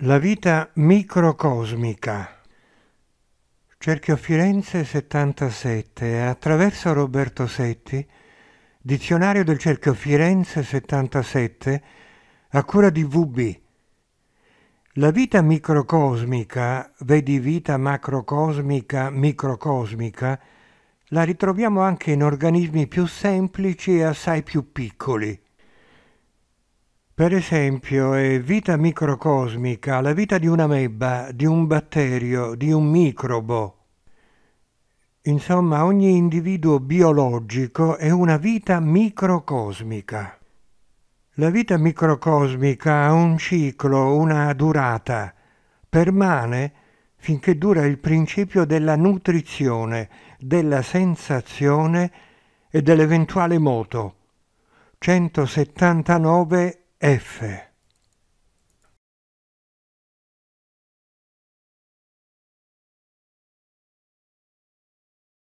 La vita microcosmica. Cerchio Firenze 77. Attraverso Roberto Setti, Dizionario del Cerchio Firenze 77, a cura di VB. La vita microcosmica, vedi vita macrocosmica, microcosmica, la ritroviamo anche in organismi più semplici e assai più piccoli. Per esempio è vita microcosmica la vita di una mebba, di un batterio, di un microbo. Insomma, ogni individuo biologico è una vita microcosmica. La vita microcosmica ha un ciclo, una durata, permane finché dura il principio della nutrizione, della sensazione e dell'eventuale moto. 179 F